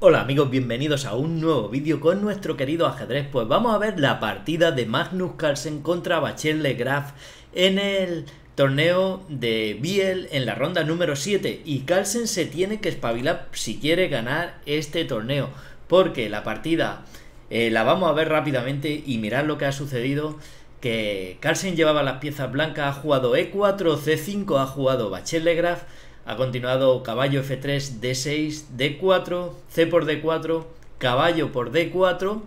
Hola amigos, bienvenidos a un nuevo vídeo con nuestro querido ajedrez. Pues vamos a ver la partida de Magnus Carlsen contra Bachel Graf en el torneo de Biel en la ronda número 7 y Carlsen se tiene que espabilar si quiere ganar este torneo porque la partida eh, la vamos a ver rápidamente y mirad lo que ha sucedido que Carlsen llevaba las piezas blancas, ha jugado E4, C5, ha jugado Bachel Graf ha continuado caballo F3, D6, D4, C por D4, caballo por D4,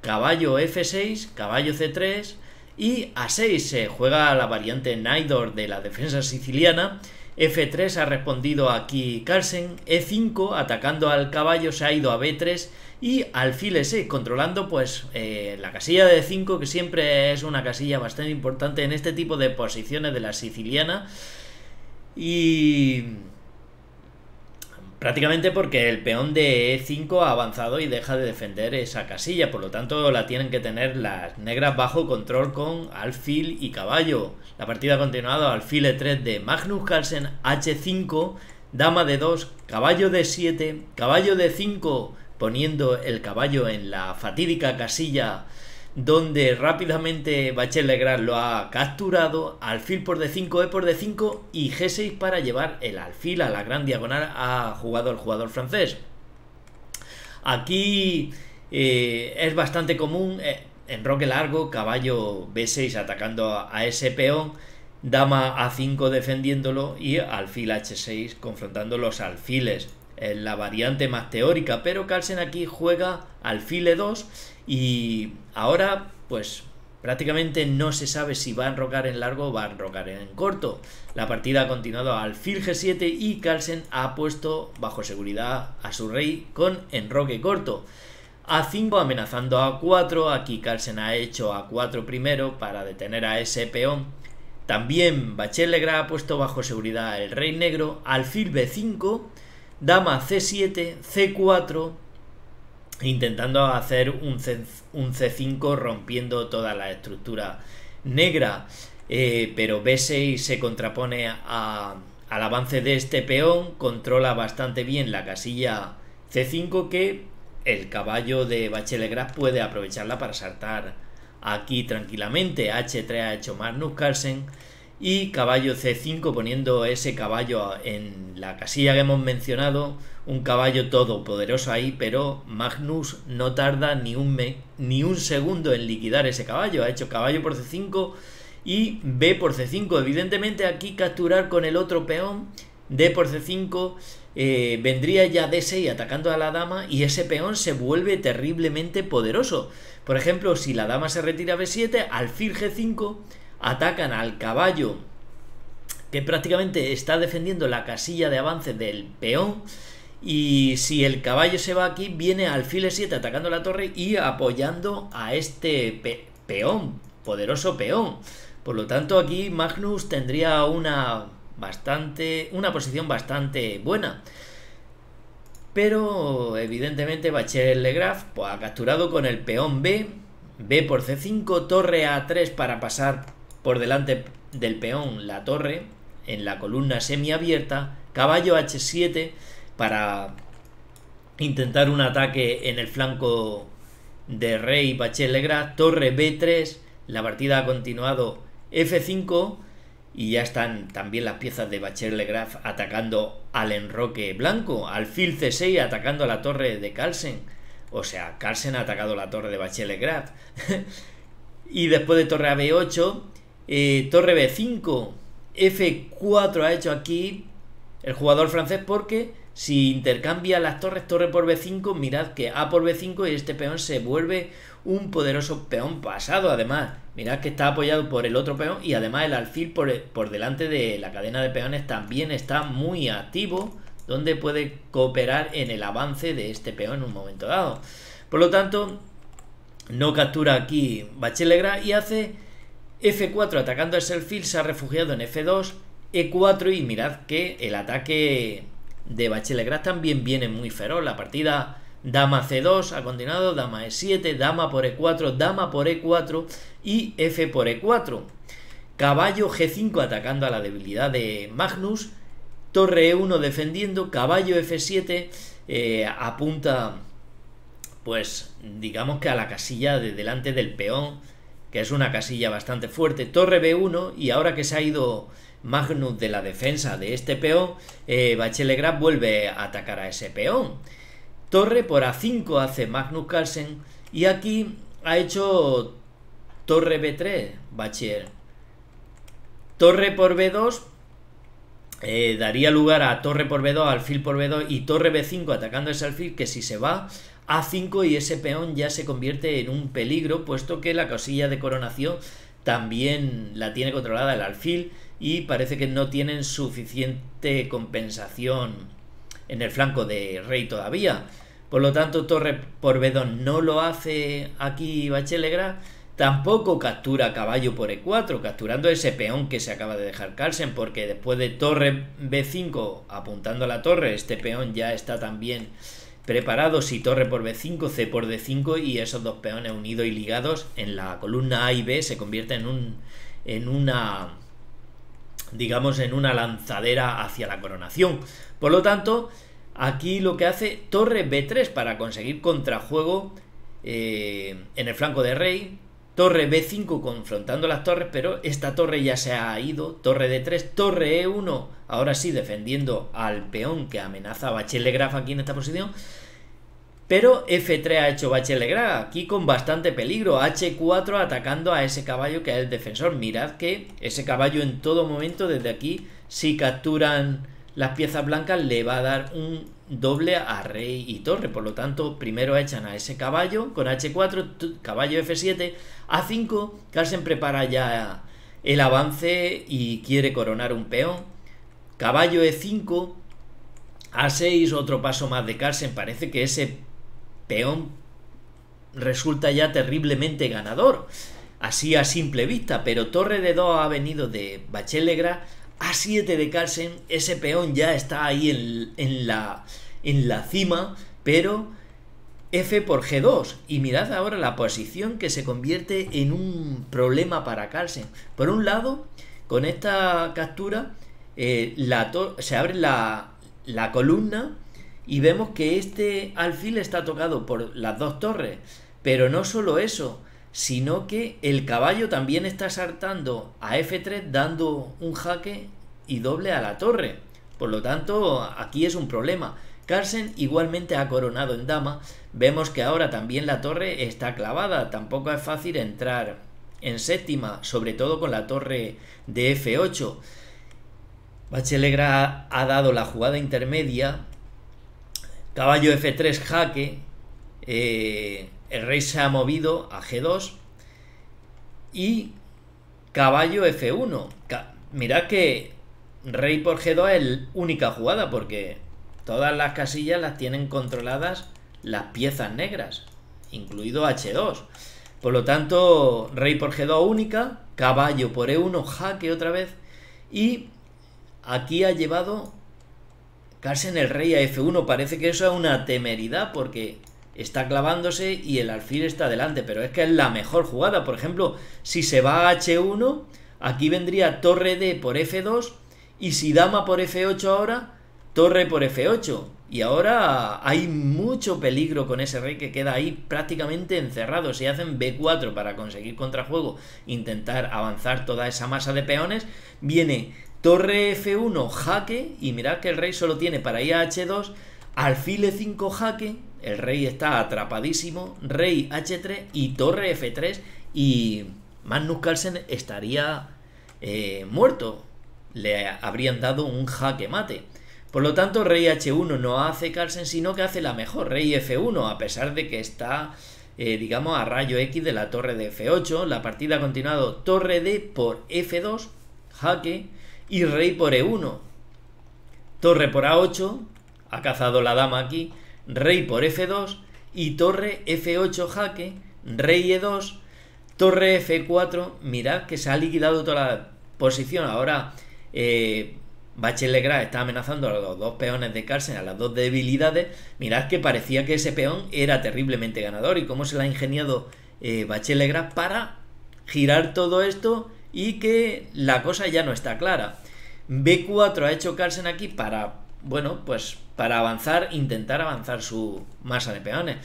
caballo F6, caballo C3 y A6 se juega la variante Naidor de la defensa siciliana. F3 ha respondido aquí Carlsen, E5 atacando al caballo se ha ido a B3 y alfil E6 controlando pues eh, la casilla de 5 que siempre es una casilla bastante importante en este tipo de posiciones de la siciliana y prácticamente porque el peón de E5 ha avanzado y deja de defender esa casilla, por lo tanto la tienen que tener las negras bajo control con alfil y caballo. La partida ha continuado alfil E3 de Magnus Carlsen H5, dama de 2, caballo de 7, caballo de 5 poniendo el caballo en la fatídica casilla donde rápidamente Bachel Legrand lo ha capturado, alfil por d5, e por d5 y g6 para llevar el alfil a la gran diagonal ha jugado el jugador francés. Aquí eh, es bastante común eh, en roque largo, caballo b6 atacando a, a ese peón, dama a5 defendiéndolo y alfil h6 confrontando los alfiles. Es la variante más teórica, pero Carlsen aquí juega alfil e2 y ahora, pues prácticamente no se sabe si va a enrocar en largo o va a enrocar en corto. La partida ha continuado al fil G7 y Carlsen ha puesto bajo seguridad a su rey con enroque corto. A5 amenazando a 4, aquí Carlsen ha hecho a 4 primero para detener a ese peón. También Bachelegra ha puesto bajo seguridad el rey negro, alfil B5, dama C7, C4, intentando hacer un, C, 5 rompiendo toda la estructura negra. Eh, pero B6 se contrapone al avance de este peón, controla bastante bien la casilla C5 que el caballo de Bachelegras puede aprovecharla para saltar aquí tranquilamente. H3 ha hecho Magnus Carlsen y caballo C5 poniendo ese caballo en la casilla que hemos mencionado, un caballo poderoso ahí, pero Magnus no tarda ni un, ni un segundo en liquidar ese caballo, ha hecho caballo por C5 y B por C5, evidentemente aquí capturar con el otro peón, D por C5, eh, vendría ya D6 atacando a la dama y ese peón se vuelve terriblemente poderoso. Por ejemplo, si la dama se retira a B7, alfil G5 atacan al caballo que prácticamente está defendiendo la casilla de avance del peón. Y si el caballo se va aquí, viene al file 7 atacando la torre y apoyando a este peón, poderoso peón. Por lo tanto, aquí Magnus tendría una bastante una posición bastante buena. Pero evidentemente Bachelet Legraf pues, ha capturado con el peón B, B por C5, torre A3 para pasar por delante del peón la torre, en la columna semiabierta, caballo h7 para intentar un ataque en el flanco de rey bachelet torre b3, la partida ha continuado f5 y ya están también las piezas de bachelet Legraf atacando al enroque blanco, alfil c6 atacando a la torre de Carlsen. O sea, Carlsen ha atacado la torre de bachelet y después de torre a b8 eh, torre B5, F4 ha hecho aquí el jugador francés porque si intercambia las torres torre por B5, mirad que A por B5 y este peón se vuelve un poderoso peón pasado además. Mirad que está apoyado por el otro peón y además el alfil por, por delante de la cadena de peones también está muy activo donde puede cooperar en el avance de este peón en un momento dado. Por lo tanto, no captura aquí Bachelegra y hace F4 atacando a self se ha refugiado en F2, E4 y mirad que el ataque de Bachelegras también viene muy feroz. La partida dama C2 ha continuado, dama E7, dama por E4, dama por E4 y F por E4. Caballo G5 atacando a la debilidad de Magnus, torre E1 defendiendo, caballo F7 eh, apunta pues digamos que a la casilla de delante del peón que es una casilla bastante fuerte. Torre B1 y ahora que se ha ido Magnus de la defensa de este peón, eh, Bachelegrad vuelve a atacar a ese peón. Torre por A5 hace Magnus Carlsen y aquí ha hecho torre B3, Bachelet. Torre por B2 eh, daría lugar a torre por B2, alfil por B2 y torre B5 atacando ese alfil que si se va a5 y ese peón ya se convierte en un peligro, puesto que la casilla de coronación también la tiene controlada el alfil y parece que no tienen suficiente compensación en el flanco de rey todavía. Por lo tanto, torre por b2 no lo hace aquí Bachelegra. Tampoco captura caballo por e4, capturando ese peón que se acaba de dejar Carlsen, porque después de torre b5 apuntando a la torre, este peón ya está también preparados y torre por B5, C por D5 y esos dos peones unidos y ligados en la columna A y B se convierte en un en una digamos en una lanzadera hacia la coronación. Por lo tanto, aquí lo que hace torre B3 para conseguir contrajuego eh, en el flanco de rey torre B5 confrontando las torres, pero esta torre ya se ha ido, torre D3, torre E1, ahora sí defendiendo al peón que amenaza Bachelet Graf aquí en esta posición, pero F3 ha hecho Bachelegraf, aquí con bastante peligro, H4 atacando a ese caballo que es el defensor, mirad que ese caballo en todo momento desde aquí, si capturan las piezas blancas, le va a dar un doble a rey y torre. Por lo tanto, primero echan a ese caballo con h4, caballo f7, a5. Carlsen prepara ya el avance y quiere coronar un peón. Caballo e5, a6, otro paso más de Carlsen. Parece que ese peón resulta ya terriblemente ganador. Así a simple vista, pero torre de 2 ha venido de Bachelegra a7 de Carlsen, ese peón ya está ahí en, la, en la cima, pero F por G2. Y mirad ahora la posición que se convierte en un problema para Carlsen. Por un lado, con esta captura eh, la se abre la, la columna y vemos que este alfil está tocado por las dos torres. Pero no solo eso, sino que el caballo también está saltando a F3 dando un jaque y doble a la torre. Por lo tanto, aquí es un problema. Carlsen igualmente ha coronado en dama. Vemos que ahora también la torre está clavada. Tampoco es fácil entrar en séptima, sobre todo con la torre de F8. Bachelegra ha dado la jugada intermedia. Caballo F3 jaque. Eh, el rey se ha movido a G2 y caballo F1. Mirad que rey por G2 es la única jugada porque todas las casillas las tienen controladas las piezas negras, incluido H2. Por lo tanto, rey por G2 única, caballo por E1, jaque otra vez y aquí ha llevado en el rey a F1. Parece que eso es una temeridad porque está clavándose y el alfil está delante, pero es que es la mejor jugada. Por ejemplo, si se va a H1, aquí vendría torre D por F2 y si dama por F8 ahora, torre por F8. Y ahora hay mucho peligro con ese rey que queda ahí prácticamente encerrado. Si hacen B4 para conseguir contrajuego, intentar avanzar toda esa masa de peones, viene torre F1, jaque, y mirad que el rey solo tiene para ir a H2 Alfil E5 jaque, el rey está atrapadísimo, rey H3 y torre F3 y Magnus Carlsen estaría eh, muerto. Le habrían dado un jaque mate. Por lo tanto, rey H1 no hace Carlsen, sino que hace la mejor, rey F1, a pesar de que está, eh, digamos, a rayo X de la torre de F8. La partida ha continuado torre D por F2, jaque, y rey por E1. Torre por A8, ha cazado la dama aquí, rey por f2 y torre f8 jaque, rey e2, torre f4, mirad que se ha liquidado toda la posición, ahora eh, Bachelet está amenazando a los dos peones de Carlsen, a las dos debilidades, mirad que parecía que ese peón era terriblemente ganador y cómo se lo ha ingeniado eh, Legras para girar todo esto y que la cosa ya no está clara. B4 ha hecho Carlsen aquí para, bueno, pues para avanzar, intentar avanzar su masa de peones.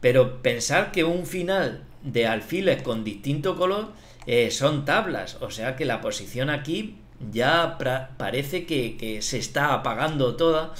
Pero pensar que un final de alfiles con distinto color eh, son tablas, o sea que la posición aquí ya parece que, se está apagando toda.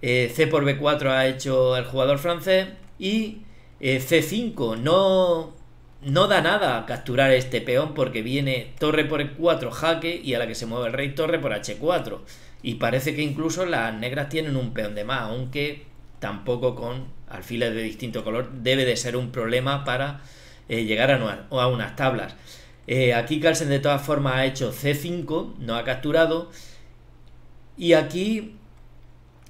Eh, C por B4 ha hecho el jugador francés y eh, C5 no, no da nada a capturar este peón porque viene torre por E4 jaque y a la que se mueve el rey torre por H4. Y parece que incluso las negras tienen un peón de más, aunque tampoco con alfiles de distinto color debe de ser un problema para eh, llegar a, a, unas tablas. Eh, aquí Carlsen de todas formas ha hecho C5, no ha capturado. Y aquí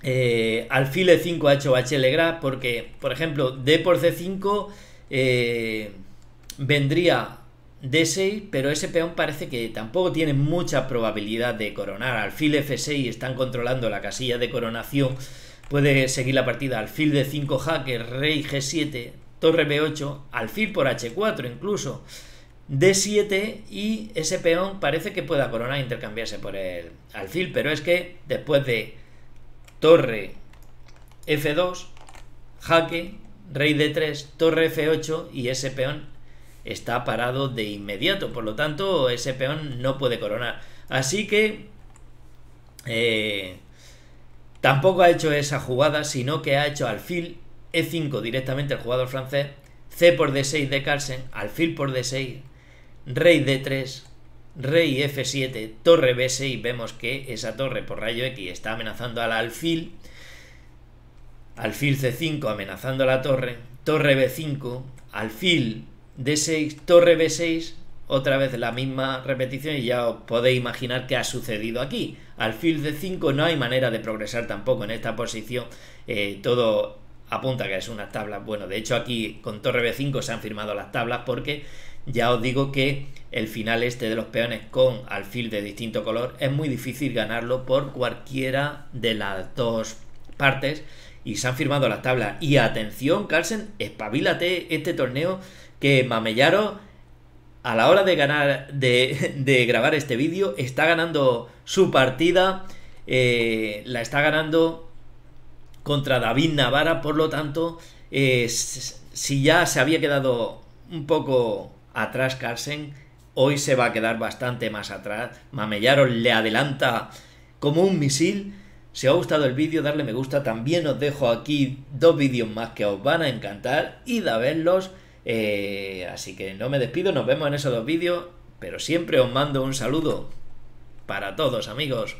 eh, alfile 5 ha hecho H porque, por ejemplo, D por C5 vendría d 6 pero ese peón parece que tampoco tiene mucha probabilidad de coronar. Alfil f6 están controlando la casilla de coronación. Puede seguir la partida alfil de 5 jaque, rey g7, torre b8, alfil por h4 incluso. D7 y ese peón parece que pueda coronar e intercambiarse por el alfil, pero es que después de torre F2, jaque, rey D3, torre F8 y ese peón está parado de inmediato. Por lo tanto, ese peón no puede coronar. Así que... Eh, tampoco ha hecho esa jugada, sino que ha hecho alfil E5 directamente el jugador francés. C por D6 de Carlsen, alfil por D6, rey D3, rey F7, torre B6. Vemos que esa torre por rayo X está amenazando al alfil. Alfil C5 amenazando a la torre, torre B5, alfil D6, torre B6, otra vez la misma repetición y ya os podéis imaginar qué ha sucedido aquí. Alfil de 5 no hay manera de progresar tampoco en esta posición, eh, todo apunta que es una tabla bueno, de hecho aquí con torre B5 se han firmado las tablas porque ya os digo que el final este de los peones con alfil de distinto color es muy difícil ganarlo por cualquiera de las dos partes y se han firmado las tablas. Y atención, Carlsen, espabilate este torneo que Mamellaro a la hora de ganar de, grabar este vídeo está ganando su partida eh, la está ganando contra David Navarra por lo tanto eh, si ya se había quedado un poco atrás Carsen hoy se va a quedar bastante más atrás Mamellaro le adelanta como un misil si os ha gustado el vídeo, darle me gusta. También os dejo aquí dos vídeos más que os van a encantar. Y a verlos. Eh, así que no me despido, nos vemos en esos dos vídeos, pero siempre os mando un saludo para todos amigos.